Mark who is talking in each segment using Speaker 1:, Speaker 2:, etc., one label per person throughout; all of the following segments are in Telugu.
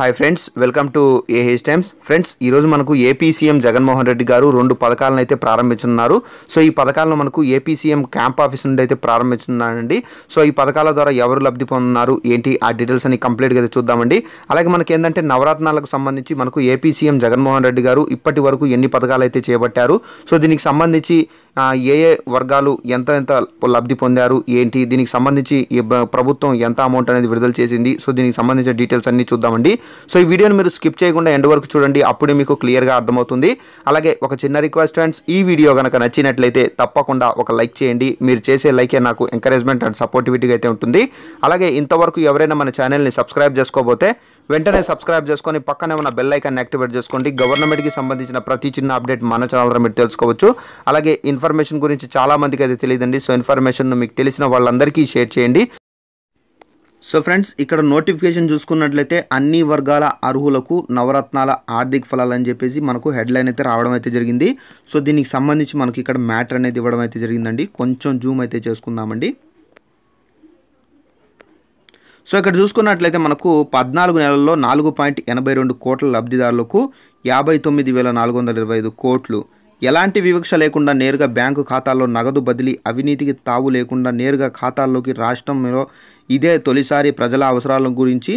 Speaker 1: hi friends welcome to AH times friends ఈరోజు మనకు ఏపీ సీఎం జగన్మోహన్ రెడ్డి గారు రెండు పథకాలను అయితే ప్రారంభించున్నారు సో ఈ పథకాలను మనకు ఏపీ సీఎం క్యాంప్ ఆఫీస్ నుండి అయితే ప్రారంభించున్నారండి సో ఈ పథకాల ద్వారా ఎవరు లబ్ధి పొందున్నారు ఏంటి ఆ డీటెయిల్స్ అని కంప్లీట్గా అయితే చూద్దామండి అలాగే మనకి ఏంటంటే నవరత్నాలకు సంబంధించి మనకు ఏపీ సీఎం జగన్మోహన్ రెడ్డి గారు ఇప్పటి వరకు ఎన్ని పథకాలు అయితే చేపట్టారు సో దీనికి సంబంధించి ఏ ఏ వర్గాలు ఎంత ఎంత లబ్ధి పొందారు ఏంటి దీనికి సంబంధించి ప్రభుత్వం ఎంత అమౌంట్ అనేది విడుదల చేసింది సో దీనికి సంబంధించిన డీటెయిల్స్ అన్ని చూద్దామండి సో ఈ వీడియోని మీరు స్కిప్ చేయకుండా ఎండ్ వరకు చూడండి అప్పుడే మీకు క్లియర్గా అర్థమవుతుంది అలాగే ఒక చిన్న రిక్వెస్ట్ ఫ్రెండ్స్ ఈ వీడియో కనుక నచ్చినట్లయితే తప్పకుండా ఒక లైక్ చేయండి మీరు చేసే లైకే నాకు ఎంకరేజ్మెంట్ అండ్ సపోర్టివిటీగా అయితే ఉంటుంది అలాగే ఇంతవరకు ఎవరైనా మన ఛానల్ని సబ్స్క్రైబ్ చేసుకోబోతే వెంటనే సబ్స్క్రైబ్ చేసుకొని పక్కనే ఉన్న బెల్ ఐకాన్ యాక్టివేట్ చేసుకోండి గవర్నమెంట్కి సంబంధించిన ప్రతి చిన్న అప్డేట్ మన ఛానల్ మీరు తెలుసుకోవచ్చు అలాగే ఇన్ఫర్మేషన్ గురించి చాలామందికి అయితే తెలియదండి సో ఇన్ఫర్మేషన్ మీకు తెలిసిన వాళ్ళందరికీ షేర్ చేయండి సో ఫ్రెండ్స్ ఇక్కడ నోటిఫికేషన్ చూసుకున్నట్లయితే అన్ని వర్గాల అర్హులకు నవరత్నాల ఆర్థిక ఫలాలు అని చెప్పేసి మనకు హెడ్లైన్ అయితే రావడం అయితే జరిగింది సో దీనికి సంబంధించి మనకి ఇక్కడ మ్యాటర్ అనేది ఇవ్వడం అయితే జరిగిందండి కొంచెం జూమ్ అయితే చేసుకుందామండి సో ఇక్కడ చూసుకున్నట్లయితే మనకు పద్నాలుగు నెలల్లో నాలుగు పాయింట్ ఎనభై రెండు కోట్ల లబ్ధిదారులకు యాభై తొమ్మిది వేల నాలుగు వందల ఇరవై ఐదు కోట్లు ఎలాంటి వివక్ష లేకుండా నేరుగా బ్యాంకు ఖాతాల్లో నగదు బదిలీ అవినీతికి తావు లేకుండా నేరుగా ఖాతాల్లోకి రాష్ట్రంలో ఇదే తొలిసారి ప్రజల అవసరాల గురించి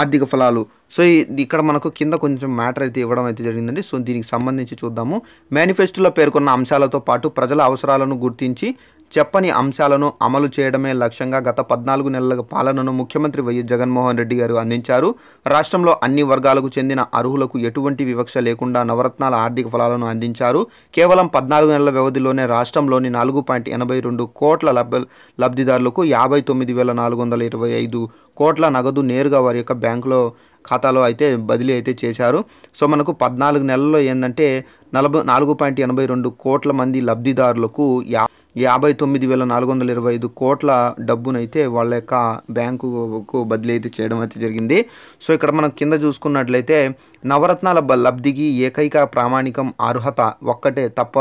Speaker 1: ఆర్థిక ఫలాలు సో ఇక్కడ మనకు కింద కొంచెం మ్యాటర్ అయితే ఇవ్వడం అయితే జరిగిందండి సో దీనికి సంబంధించి చూద్దాము మేనిఫెస్టోలో పేర్కొన్న అంశాలతో పాటు ప్రజల అవసరాలను గుర్తించి చెప్పని అంశాలను అమలు చేయడమే లక్ష్యంగా గత పద్నాలుగు నెలల పాలనను ముఖ్యమంత్రి వైఎస్ జగన్మోహన్ రెడ్డి గారు అందించారు రాష్ట్రంలో అన్ని వర్గాలకు చెందిన అర్హులకు ఎటువంటి వివక్ష లేకుండా నవరత్నాల ఆర్థిక ఫలాలను అందించారు కేవలం పద్నాలుగు నెలల వ్యవధిలోనే రాష్ట్రంలోని నాలుగు పాయింట్ ఎనభై రెండు కోట్ల లబ్ లబ్ధిదారులకు యాభై తొమ్మిది వేల నాలుగు వందల ఇరవై ఐదు కోట్ల నగదు నేరుగా వారి యొక్క బ్యాంకులో ఖాతాలో అయితే బదిలీ అయితే చేశారు సో మనకు పద్నాలుగు నెలల్లో ఏంటంటే నలభై నాలుగు పాయింట్ ఎనభై రెండు కోట్ల మంది లబ్ధిదారులకు యా యాభై తొమ్మిది వేల నాలుగు వందల ఇరవై ఐదు కోట్ల డబ్బునైతే వాళ్ళ యొక్క బ్యాంకుకు బదిలీ అయితే చేయడం అయితే జరిగింది సో ఇక్కడ మనం కింద చూసుకున్నట్లయితే నవరత్నాల లబ్ధికి ఏకైక ప్రామాణికం అర్హత ఒక్కటే తప్ప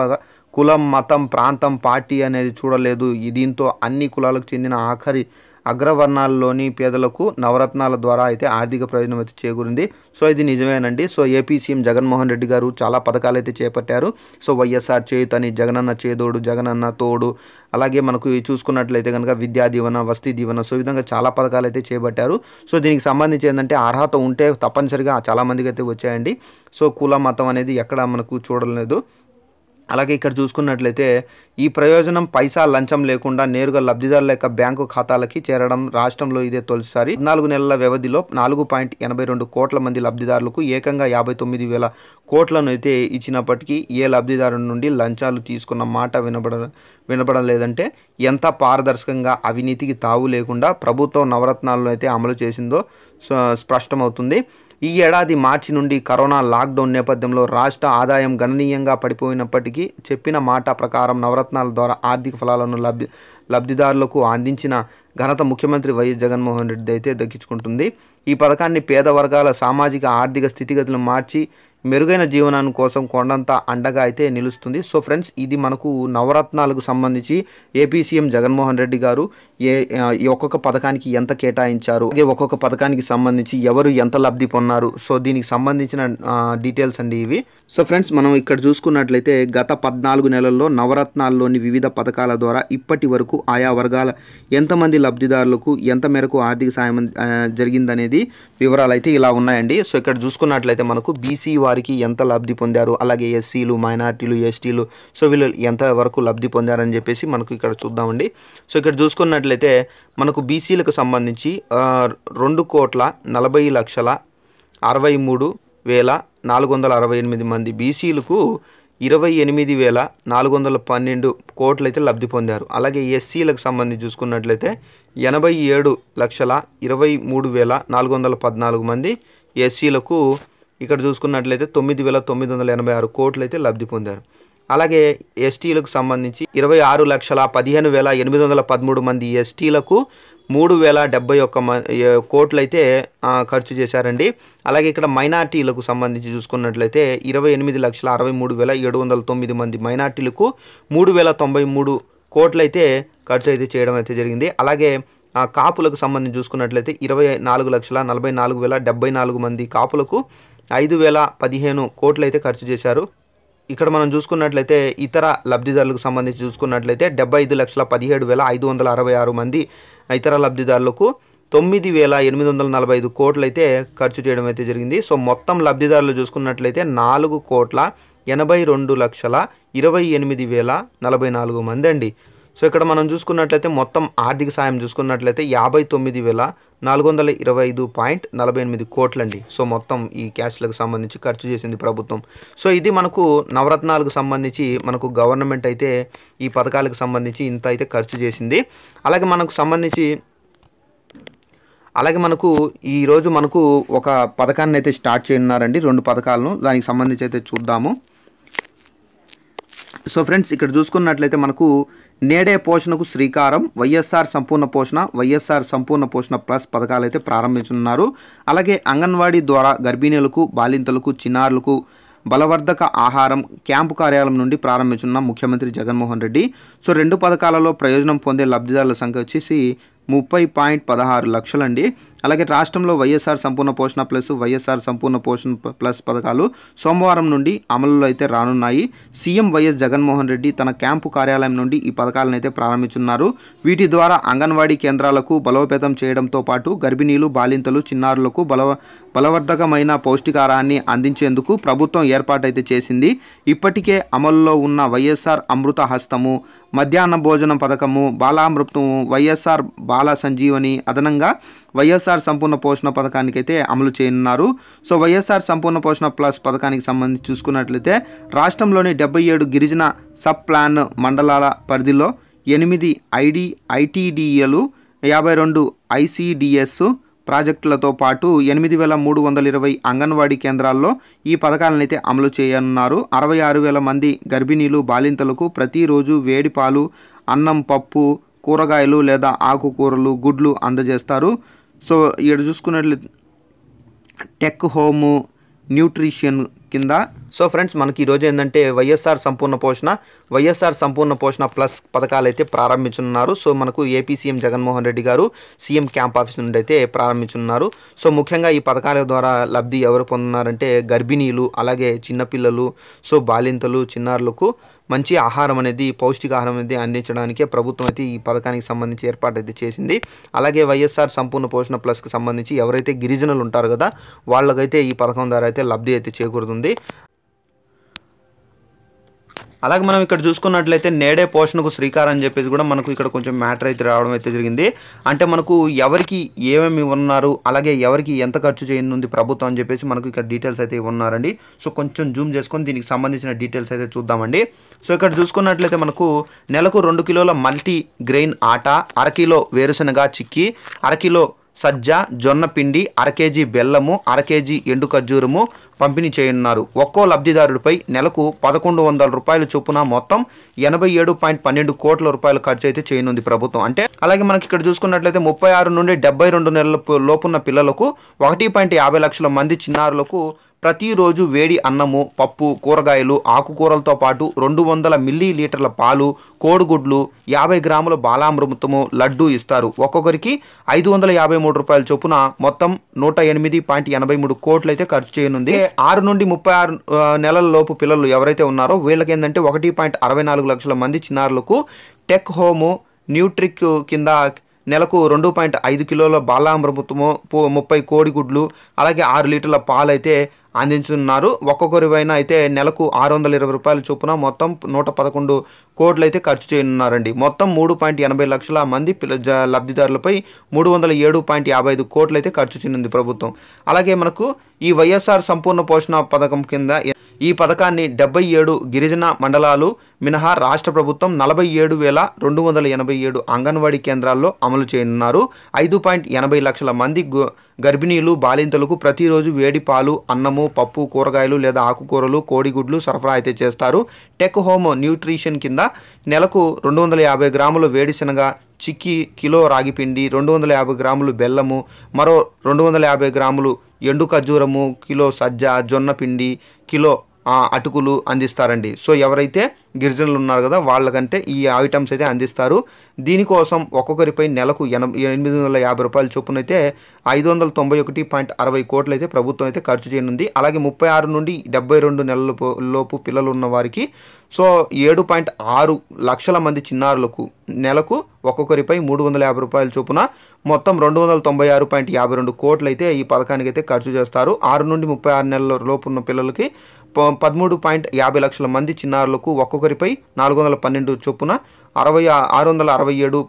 Speaker 1: కులం మతం ప్రాంతం పార్టీ అనేది చూడలేదు దీంతో అన్ని కులాలకు చెందిన ఆఖరి అగ్రవర్ణాల్లోని పేదలకు నవరత్నాల ద్వారా అయితే ఆర్థిక ప్రయోజనం అయితే చేకూరింది సో ఇది నిజమేనండి so AP CM Jaganmohan Reddy garu చాలా పథకాలు అయితే చేపట్టారు సో వైఎస్ఆర్ చేయుతని జగనన్న చేదోడు జగనన్న తోడు అలాగే మనకు చూసుకున్నట్లయితే కనుక విద్యా దీవెన వస్తీ దీవెన సో విధంగా చాలా పథకాలు అయితే చేపట్టారు సో దీనికి సంబంధించి ఏంటంటే అర్హత ఉంటే తప్పనిసరిగా చాలామందికి అయితే వచ్చాయండి సో కుల మతం అనేది ఎక్కడ మనకు చూడలేదు అలాగే ఇక్కడ చూసుకున్నట్లయితే ఈ ప్రయోజనం పైసా లంచం లేకుండా నేరుగా లబ్ధిదారుల యొక్క బ్యాంకు ఖాతాలకి చేరడం రాష్ట్రంలో ఇదే తొలిసారి నాలుగు నెలల వ్యవధిలో నాలుగు పాయింట్ ఎనభై రెండు కోట్ల మంది లబ్ధిదారులకు ఏకంగా యాభై తొమ్మిది వేల కోట్లను అయితే ఇచ్చినప్పటికీ ఏ లబ్ధిదారు నుండి లంచాలు తీసుకున్న మాట వినబడ వినపడం లేదంటే ఎంత పారదర్శకంగా అవినీతికి తావు లేకుండా ప్రభుత్వం నవరత్నాలను అయితే అమలు చేసిందో స్పష్టమవుతుంది ఈ ఏడాది మార్చి నుండి కరోనా లాక్డౌన్ నేపథ్యంలో రాష్ట్ర ఆదాయం గణనీయంగా పడిపోయినప్పటికీ చెప్పిన మాట ప్రకారం నవరత్నాల ద్వారా ఆర్థిక ఫలాలను లబ్ధి లబ్ధిదారులకు అందించిన ఘనత ముఖ్యమంత్రి వైఎస్ జగన్మోహన్ రెడ్డి అయితే దక్కించుకుంటుంది ఈ పథకాన్ని పేద వర్గాల సామాజిక ఆర్థిక స్థితిగతులు మార్చి మెరుగైన జీవనాన్ని కోసం కొండంత అండగా అయితే నిలుస్తుంది సో ఫ్రెండ్స్ ఇది మనకు నవరత్నాలకు సంబంధించి ఏపీ సీఎం జగన్మోహన్ రెడ్డి గారు ఏ ఒక్కొక్క పథకానికి ఎంత కేటాయించారు అదే ఒక్కొక్క పథకానికి సంబంధించి ఎవరు ఎంత లబ్ధి పొందారు సో దీనికి సంబంధించిన డీటెయిల్స్ అండి ఇవి సో ఫ్రెండ్స్ మనం ఇక్కడ చూసుకున్నట్లయితే గత పద్నాలుగు నెలల్లో నవరత్నాల్లోని వివిధ పథకాల ద్వారా ఇప్పటి వరకు ఆయా వర్గాల ఎంతమంది లబ్ధిదారులకు ఎంత మేరకు ఆర్థిక సాయం జరిగిందనేది వివరాలు అయితే ఇలా ఉన్నాయండి సో ఇక్కడ చూసుకున్నట్లయితే మనకు బీసీ వారికి ఎంత లబ్ధి పొందారు అలాగే ఎస్సీలు మైనార్టీలు ఎస్టీలు సో వీళ్ళు ఎంత వరకు లబ్ధి పొందారని చెప్పేసి మనకు ఇక్కడ చూద్దామండి సో ఇక్కడ చూసుకున్నట్లయితే మనకు బీసీలకు సంబంధించి రెండు కోట్ల నలభై లక్షల అరవై మూడు వేల నాలుగు వందల అరవై ఎనిమిది మంది బీసీలకు ఇరవై ఎనిమిది వేల నాలుగు వందల పన్నెండు కోట్లు అయితే లబ్ధి పొందారు అలాగే ఎస్సీలకు సంబంధించి చూసుకున్నట్లయితే ఎనభై ఏడు లక్షల ఇరవై మూడు వేల నాలుగు వందల పద్నాలుగు మంది ఎస్సీలకు ఇక్కడ చూసుకున్నట్లయితే తొమ్మిది వేల తొమ్మిది వందల ఎనభై ఆరు కోట్లు అయితే లబ్ధి పొందారు అలాగే ఎస్టీలకు సంబంధించి ఇరవై ఆరు లక్షల పదిహేను వేల ఎనిమిది వందల పదమూడు మంది ఎస్టీలకు మూడు వేల డెబ్బై ఒక్క కోట్లు అయితే ఖర్చు చేశారండి అలాగే ఇక్కడ మైనార్టీలకు సంబంధించి చూసుకున్నట్లయితే ఇరవై ఎనిమిది లక్షల అరవై మూడు వేల ఏడు వందల తొమ్మిది మంది మైనార్టీలకు మూడు వేల తొంభై మూడు కోట్లయితే ఖర్చు అయితే చేయడం అయితే జరిగింది అలాగే కాపులకు సంబంధించి చూసుకున్నట్లయితే ఇరవై నాలుగు లక్షల నలభై నాలుగు వేల డెబ్బై నాలుగు మంది కాపులకు ఐదు వేల పదిహేను కోట్లు అయితే ఖర్చు చేశారు ఇక్కడ మనం చూసుకున్నట్లయితే ఇతర లబ్ధిదారులకు సంబంధించి చూసుకున్నట్లయితే డెబ్బై ఐదు లక్షల పదిహేడు వేల ఐదు వందల అరవై ఆరు మంది ఇతర లబ్ధిదారులకు తొమ్మిది వేల ఎనిమిది వందల నలభై ఐదు కోట్లు అయితే ఖర్చు చేయడం అయితే జరిగింది సో మొత్తం లబ్ధిదారులు చూసుకున్నట్లయితే నాలుగు కోట్ల ఎనభై రెండు లక్షల ఇరవై ఎనిమిది వేల నలభై నాలుగు మంది అండి సో ఇక్కడ మనం చూసుకున్నట్లయితే మొత్తం ఆర్థిక సాయం చూసుకున్నట్లయితే యాభై తొమ్మిది వేల నాలుగు వందల ఇరవై ఐదు పాయింట్ నలభై ఎనిమిది కోట్లండి సో మొత్తం ఈ క్యాష్లకు సంబంధించి ఖర్చు చేసింది ప్రభుత్వం సో ఇది మనకు నవరత్నాలకు సంబంధించి మనకు గవర్నమెంట్ అయితే ఈ పథకాలకు సంబంధించి ఇంత అయితే ఖర్చు చేసింది అలాగే మనకు సంబంధించి అలాగే మనకు ఈరోజు మనకు ఒక పథకాన్ని అయితే స్టార్ట్ చేయనున్నారండి రెండు పథకాలను దానికి సంబంధించి అయితే చూద్దాము సో ఫ్రెండ్స్ ఇక్కడ చూసుకున్నట్లయితే మనకు నేడే పోషణకు శ్రీకారం వైఎస్ఆర్ సంపూర్ణ పోషణ వైఎస్ఆర్ సంపూర్ణ పోషణ ప్లస్ పథకాలు అయితే ప్రారంభించనున్నారు అలాగే అంగన్వాడీ ద్వారా గర్భిణీలకు బాలింతలకు చిన్నారులకు బలవర్ధక ఆహారం క్యాంపు కార్యాలయం నుండి ప్రారంభించనున్న ముఖ్యమంత్రి జగన్మోహన్ రెడ్డి సో రెండు పథకాలలో ప్రయోజనం పొందే లబ్ధిదారుల సంఖ్య వచ్చేసి ముప్పై పాయింట్ పదహారు లక్షలండి అలాగే రాష్ట్రంలో వైఎస్ఆర్ సంపూర్ణ పోషణ ప్లస్ వైఎస్ఆర్ సంపూర్ణ పోషణ ప్లస్ పథకాలు సోమవారం నుండి అమలులో అయితే రానున్నాయి సీఎం వైఎస్ జగన్మోహన్ రెడ్డి తన క్యాంపు కార్యాలయం నుండి ఈ పథకాలను అయితే ప్రారంభించున్నారు వీటి ద్వారా అంగన్వాడీ కేంద్రాలకు బలోపేతం చేయడంతో పాటు గర్భిణీలు బాలింతలు చిన్నారులకు బలవ బలవర్ధకమైన పౌష్టికారాన్ని అందించేందుకు ప్రభుత్వం ఏర్పాటైతే చేసింది ఇప్పటికే అమలులో ఉన్న వైఎస్ఆర్ అమృత హస్తము మధ్యాహ్న భోజనం పథకము బాలామృతము వైఎస్ఆర్ బాల సంజీవని అదనంగా వైఎస్ఆర్ సంపూర్ణ పోషణ పథకానికి అయితే అమలు చేయనున్నారు సో వైఎస్ఆర్ సంపూర్ణ పోషణ ప్లస్ పథకానికి సంబంధించి చూసుకున్నట్లయితే రాష్ట్రంలోని డెబ్బై ఏడు గిరిజన సబ్ ప్లాన్ మండలాల పరిధిలో ఎనిమిది ఐడి ఐటీడీఏలు యాభై రెండు ఐసీడిఎస్ ప్రాజెక్టులతో పాటు ఎనిమిది వేల మూడు వందల ఇరవై అంగన్వాడీ కేంద్రాల్లో ఈ పథకాలనైతే అమలు చేయనున్నారు అరవై ఆరు వేల మంది గర్భిణీలు బాలింతలకు ప్రతిరోజు వేడి పాలు అన్నం పప్పు కూరగాయలు లేదా ఆకుకూరలు గుడ్లు అందజేస్తారు సో ఇక్కడ చూసుకున్నట్లు టెక్ హోము న్యూట్రిషన్ కింద సో ఫ్రెండ్స్ మనకి ఈరోజు ఏంటంటే వైఎస్ఆర్ సంపూర్ణ పోషణ వైఎస్ఆర్ సంపూర్ణ పోషణ ప్లస్ పథకాలు అయితే ప్రారంభించనున్నారు సో మనకు ఏపీ సీఎం జగన్మోహన్ రెడ్డి గారు సీఎం క్యాంప్ ఆఫీస్ నుండి అయితే ప్రారంభించనున్నారు సో ముఖ్యంగా ఈ పథకాల ద్వారా లబ్ధి ఎవరు పొందున్నారంటే గర్భిణీలు అలాగే చిన్నపిల్లలు సో బాలింతలు చిన్నారులకు మంచి ఆహారం అనేది పౌష్టికాహారం అనేది అందించడానికే ప్రభుత్వం అయితే ఈ పథకానికి సంబంధించి ఏర్పాటు అయితే చేసింది అలాగే వైఎస్ఆర్ సంపూర్ణ పోషణ ప్లస్కి సంబంధించి ఎవరైతే గిరిజనులు ఉంటారు కదా వాళ్ళకైతే ఈ పథకం ద్వారా అయితే లబ్ధి అయితే చేకూరుతుంది అలాగే మనం ఇక్కడ చూసుకున్నట్లయితే నేడే పోషణకు శ్రీకారం అని చెప్పేసి కూడా మనకు ఇక్కడ కొంచెం మ్యాటర్ అయితే రావడం అయితే జరిగింది అంటే మనకు ఎవరికి ఏమేమి ఉన్నారు అలాగే ఎవరికి ఎంత ఖర్చు చేయనుంది ప్రభుత్వం అని చెప్పేసి మనకు ఇక్కడ డీటెయిల్స్ అయితే ఉన్నారండి సో కొంచెం జూమ్ చేసుకొని దీనికి సంబంధించిన డీటెయిల్స్ అయితే చూద్దామండి సో ఇక్కడ చూసుకున్నట్లయితే మనకు నెలకు రెండు కిలోల మల్టీ గ్రెయిన్ ఆట అరకిలో వేరుశనగ చిక్కి అరకిలో సజ్జ జొన్న పిండి కేజీ బెల్లము కేజీ ఎండు ఖర్జూరము పంపిణీ చేయనున్నారు ఒక్కో లబ్ధిదారుడిపై నెలకు పదకొండు వందల రూపాయల చొప్పున మొత్తం ఎనభై ఏడు పాయింట్ పన్నెండు కోట్ల రూపాయల ఖర్చు అయితే చేయనుంది ప్రభుత్వం అంటే అలాగే మనకి ఇక్కడ చూసుకున్నట్లయితే ముప్పై ఆరు నుండి డెబ్బై రెండు నెలల లోపున్న పిల్లలకు ఒకటి పాయింట్ యాభై లక్షల మంది చిన్నారులకు ప్రతిరోజు వేడి అన్నము పప్పు కూరగాయలు ఆకుకూరలతో పాటు రెండు వందల మిల్లీ లీటర్ల పాలు కోడిగుడ్లు యాభై గ్రాముల బాలామృతము లడ్డు ఇస్తారు ఒక్కొక్కరికి ఐదు వందల యాభై మూడు రూపాయల చొప్పున మొత్తం నూట ఎనిమిది పాయింట్ ఎనభై మూడు కోట్లు అయితే ఖర్చు చేయనుంది ఆరు నుండి ముప్పై ఆరు నెలల లోపు పిల్లలు ఎవరైతే ఉన్నారో వీళ్ళకి ఏంటంటే ఒకటి పాయింట్ అరవై నాలుగు లక్షల మంది చిన్నారులకు టెక్ హోము న్యూట్రిక్ కింద నెలకు రెండు పాయింట్ ఐదు కిలోల బాలామృతము ముప్పై కోడిగుడ్లు అలాగే ఆరు లీటర్ల పాలైతే అందించున్నారు పైన అయితే నెలకు ఆరు వందల ఇరవై రూపాయల చొప్పున మొత్తం నూట పదకొండు కోట్లు అయితే ఖర్చు చేయనున్నారండి మొత్తం మూడు పాయింట్ ఎనభై లక్షల మంది లబ్ధిదారులపై మూడు వందల ఏడు పాయింట్ యాభై ఐదు కోట్లు అయితే ఖర్చు చేయనుంది ప్రభుత్వం అలాగే మనకు ఈ వైఎస్ఆర్ సంపూర్ణ పోషణ పథకం కింద ఈ పథకాన్ని డెబ్బై ఏడు గిరిజన మండలాలు మినహా రాష్ట్ర ప్రభుత్వం నలభై ఏడు వేల రెండు వందల ఎనభై ఏడు అంగన్వాడీ కేంద్రాల్లో అమలు చేయనున్నారు ఐదు పాయింట్ ఎనభై లక్షల మంది గర్భిణీలు బాలింతలకు ప్రతిరోజు వేడి పాలు అన్నము పప్పు కూరగాయలు లేదా ఆకుకూరలు కోడిగుడ్లు సరఫరా అయితే చేస్తారు టెక్ హోమ్ న్యూట్రిషన్ కింద నెలకు రెండు వందల యాభై గ్రాముల వేడిశనగ చిక్కి కిలో రాగిపిండి రెండు వందల యాభై గ్రాములు బెల్లము మరో రెండు వందల యాభై గ్రాములు ఎండు ఖర్జూరము కిలో సజ్జ జొన్న పిండి కిలో అటుకులు అందిస్తారండి సో ఎవరైతే గిరిజనులు ఉన్నారు కదా వాళ్ళకంటే ఈ ఐటమ్స్ అయితే అందిస్తారు దీనికోసం ఒక్కొక్కరిపై నెలకు ఎనిమిది వందల యాభై రూపాయల చొప్పున అయితే ఐదు వందల తొంభై ఒకటి పాయింట్ అరవై కోట్లు అయితే ప్రభుత్వం అయితే ఖర్చు చేయనుంది అలాగే ముప్పై ఆరు నుండి డెబ్బై రెండు నెలల లోపు పిల్లలు ఉన్న వారికి సో ఏడు పాయింట్ ఆరు లక్షల మంది చిన్నారులకు నెలకు ఒక్కొక్కరిపై మూడు వందల యాభై రూపాయల చొప్పున మొత్తం రెండు వందల తొంభై ఆరు పాయింట్ యాభై రెండు కోట్లు అయితే ఈ పథకానికి అయితే ఖర్చు చేస్తారు ఆరు నుండి ముప్పై ఆరు నెలల లోపు ఉన్న పిల్లలకి పదమూడు పాయింట్ యాభై లక్షల మంది చిన్నారులకు ఒక్కొక్కరిపై నాలుగు వందల పన్నెండు చొప్పున అరవై ఆరు వందల అరవై ఏడు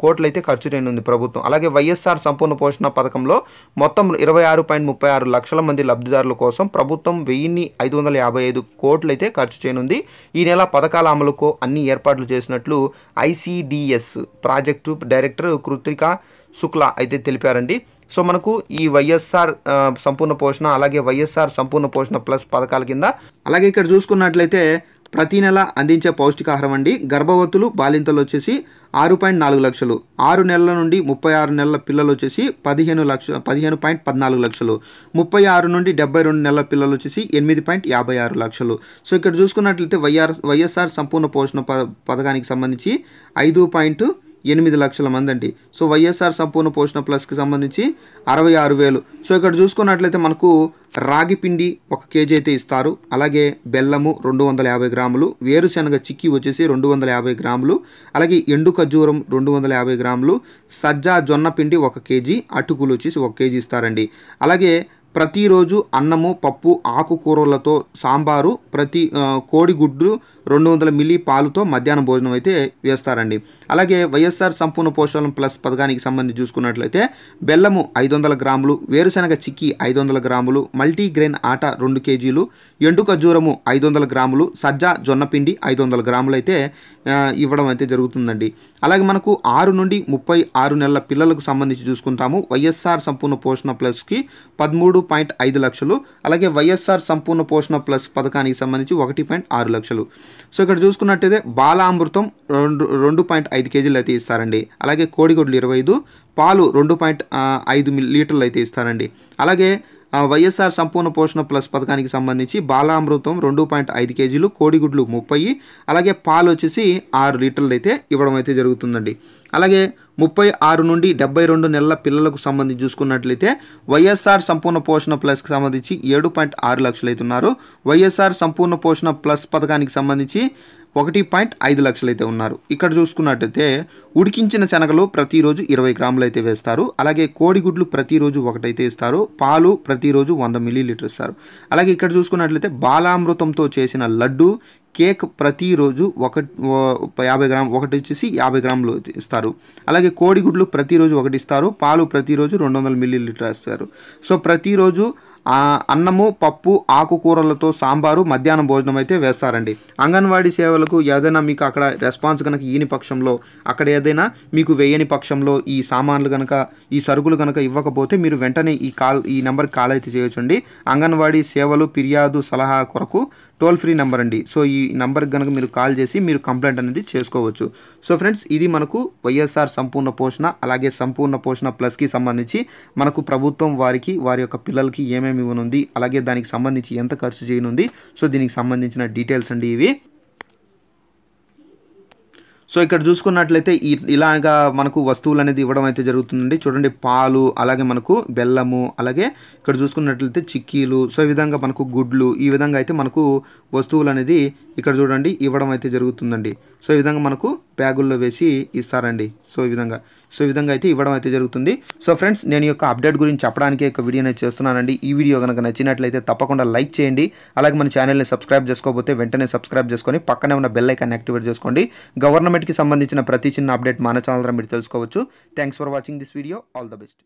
Speaker 1: కోట్లు అయితే ఖర్చు చేయనుంది ప్రభుత్వం అలాగే వైఎస్ఆర్ సంపూర్ణ పోషణ పథకంలో మొత్తం ఇరవై ఆరు పాయింట్ ముప్పై ఆరు లక్షల మంది లబ్ధిదారుల కోసం ప్రభుత్వం వెయ్యిన్ని ఐదు వందల యాభై ఐదు కోట్లు అయితే ఖర్చు చేయనుంది ఈ నెల పథకాల అమలుకు అన్ని ఏర్పాట్లు చేసినట్లు ICDS project director Krittika Shukla అయితే తెలిపారండి సో మనకు ఈ వైఎస్ఆర్ సంపూర్ణ పోషణ అలాగే వైఎస్ఆర్ సంపూర్ణ పోషణ ప్లస్ పథకాల కింద అలాగే ఇక్కడ చూసుకున్నట్లయితే ప్రతి నెల అందించే పౌష్టికాహారం అండి గర్భవతులు బాలింతలు వచ్చేసి ఆరు పాయింట్ నాలుగు లక్షలు ఆరు నెలల నుండి ముప్పై ఆరు నెలల పిల్లలు వచ్చేసి పదిహేను లక్ష పదిహేను పాయింట్ పద్నాలుగు లక్షలు ముప్పై ఆరు నుండి డెబ్బై రెండు నెలల పిల్లలు వచ్చేసి ఎనిమిది పాయింట్ యాభై ఆరు లక్షలు సో ఇక్కడ చూసుకున్నట్లయితే వైఆర్ వైఎస్ఆర్ సంపూర్ణ పోషణ పథకానికి సంబంధించి ఐదు పాయింట్ ఎనిమిది లక్షల మంది అండి సో వైఎస్ఆర్ సంపూర్ణ పోషణ ప్లస్కి సంబంధించి అరవై ఆరు వేలు సో ఇక్కడ చూసుకున్నట్లయితే మనకు రాగి పిండి ఒక కేజీ అయితే ఇస్తారు అలాగే బెల్లము రెండు వందల యాభై గ్రాములు వేరుశనగ చిక్కీ వచ్చేసి రెండు వందల యాభై గ్రాములు అలాగే ఎండు ఖర్జూరం రెండు వందల యాభై గ్రాములు సజ్జ జొన్న పిండి ఒక కేజీ అటుకులు వచ్చేసి ఒక కేజీ ఇస్తారండి అలాగే ప్రతిరోజు అన్నము పప్పు ఆకుకూరలతో సాంబారు ప్రతి కోడిగుడ్డు రెండు వందల మిల్లీ పాలుతో మధ్యాహ్నం భోజనం అయితే వేస్తారండి అలాగే వైఎస్ఆర్ సంపూర్ణ పోషణం ప్లస్ పథకానికి సంబంధించి చూసుకున్నట్లయితే బెల్లము ఐదు వందల గ్రాములు వేరుశనగ చిక్కీ ఐదు వందల గ్రాములు మల్టీగ్రెయిన్ ఆట రెండు కేజీలు ఎండు ఖర్జూరము ఐదు వందల గ్రాములు సజ్జ జొన్నపిండి ఐదు వందల గ్రాములు అయితే ఇవ్వడం అయితే జరుగుతుందండి అలాగే మనకు ఆరు నుండి ముప్పై ఆరు నెలల పిల్లలకు సంబంధించి చూసుకుంటాము వైఎస్ఆర్ సంపూర్ణ పోషణ ప్లస్కి పదమూడు పాయింట్ ఐదు లక్షలు అలాగే వైఎస్ఆర్ సంపూర్ణ పోషణ ప్లస్ పథకానికి సంబంధించి ఒకటి పాయింట్ ఆరు లక్షలు సో ఇక్కడ చూసుకున్నట్టయితే బాలామృతం రెండు రెండు పాయింట్ ఐదు కేజీలు అయితే ఇస్తారండి అలాగే కోడిగుడ్లు ఇరవై ఐదు పాలు రెండు పాయింట్ ఐదు లీటర్లు అయితే ఇస్తారండి అలాగే వైఎస్ఆర్ సంపూర్ణ పోషణ ప్లస్ పథకానికి సంబంధించి బాలామృతం రెండు పాయింట్ ఐదు కేజీలు కోడిగుడ్లు ముప్పై అలాగే పాలు వచ్చేసి ఆరు లీటర్లు అయితే ఇవ్వడం అయితే జరుగుతుందండి అలాగే ముప్పై ఆరు నుండి డెబ్బై రెండు నెలల పిల్లలకు సంబంధించి చూసుకున్నట్లయితే వైఎస్ఆర్ సంపూర్ణ పోషణ ప్లస్కి సంబంధించి ఏడు పాయింట్ ఆరు లక్షలు అవుతున్నారు వైఎస్ఆర్ సంపూర్ణ పోషణ ప్లస్ పథకానికి సంబంధించి ఒకటి పాయింట్ ఐదు లక్షలైతే ఉన్నారు ఇక్కడ చూసుకున్నట్టయితే ఉడికించిన శనగలు ప్రతిరోజు ఇరవై గ్రాములు అయితే వేస్తారు అలాగే కోడిగుడ్లు ప్రతిరోజు ఒకటైతే ఇస్తారు పాలు ప్రతిరోజు వంద మిల్లీ లీటర్ ఇస్తారు అలాగే ఇక్కడ చూసుకున్నట్లయితే బాలామృతంతో చేసిన లడ్డు కేక్ ప్రతిరోజు ఒక యాభై గ్రామ్ ఒకటి వచ్చేసి యాభై గ్రాములు ఇస్తారు అలాగే కోడిగుడ్లు ప్రతిరోజు ఒకటి ఇస్తారు పాలు ప్రతిరోజు రెండు వందల మిల్లీ లీటర్ ఇస్తారు సో ప్రతిరోజు అన్నము పప్పు ఆకుకూరలతో సాంబారు మధ్యాహ్నం భోజనం అయితే వేస్తారండి అంగన్వాడీ సేవలకు ఏదైనా మీకు అక్కడ రెస్పాన్స్ కనుక ఈని పక్షంలో అక్కడ ఏదైనా మీకు వేయని పక్షంలో ఈ సామాన్లు కనుక ఈ సరుకులు కనుక ఇవ్వకపోతే మీరు వెంటనే ఈ కాల్ ఈ నెంబర్కి కాల్ అయితే చేయొచ్చండి అంగన్వాడీ సేవలు ఫిర్యాదు సలహా కొరకు టోల్ ఫ్రీ నెంబర్ అండి సో ఈ నెంబర్కి కనుక మీరు కాల్ చేసి మీరు కంప్లైంట్ అనేది చేసుకోవచ్చు సో ఫ్రెండ్స్ ఇది మనకు వైఎస్ఆర్ సంపూర్ణ పోషణ అలాగే సంపూర్ణ పోషణ ప్లస్కి సంబంధించి మనకు ప్రభుత్వం వారికి వారి యొక్క పిల్లలకి ఏమేమి ఇవ్వనుంది అలాగే దానికి సంబంధించి ఎంత ఖర్చు చేయనుంది సో దీనికి సంబంధించిన డీటెయిల్స్ అండి ఇవి సో ఇక్కడ చూసుకున్నట్లయితే ఇలాగా మనకు వస్తువులు అనేది ఇవ్వడం అయితే జరుగుతుందండి చూడండి పాలు అలాగే మనకు బెల్లము అలాగే ఇక్కడ చూసుకున్నట్లయితే చిక్కీలు సో ఈ విధంగా మనకు గుడ్లు ఈ విధంగా అయితే మనకు వస్తువులు అనేది ఇక్కడ చూడండి ఇవ్వడం అయితే జరుగుతుందండి సో ఈ విధంగా మనకు బ్యాగుల్లో వేసి ఇస్తారండి సో ఈ విధంగా సో ఈ విధంగా అయితే ఇవ్వడం అయితే జరుగుతుంది సో ఫ్రెండ్స్ నేను యొక్క అప్డేట్ గురించి చెప్పడానికి ఒక వీడియో నేను చేస్తున్నానండి ఈ వీడియో కనుక నచ్చినట్లయితే తప్పకుండా లైక్ చేయండి అలాగే మన ఛానల్ని సబ్స్క్రైబ్ చేసుకోకపోతే వెంటనే సబ్స్క్రైబ్ చేసుకొని పక్కనే ఉన్న బెల్ యాక్టివేట్ చేసుకోండి గవర్నమెంట్ టోర్నమెంట్కి సంబంధించిన ప్రతి చిన్న అప్డేట్ మన ఛానల్ ద్వారా మీరు తెలుసుకోవచ్చు thanks for watching this video all the best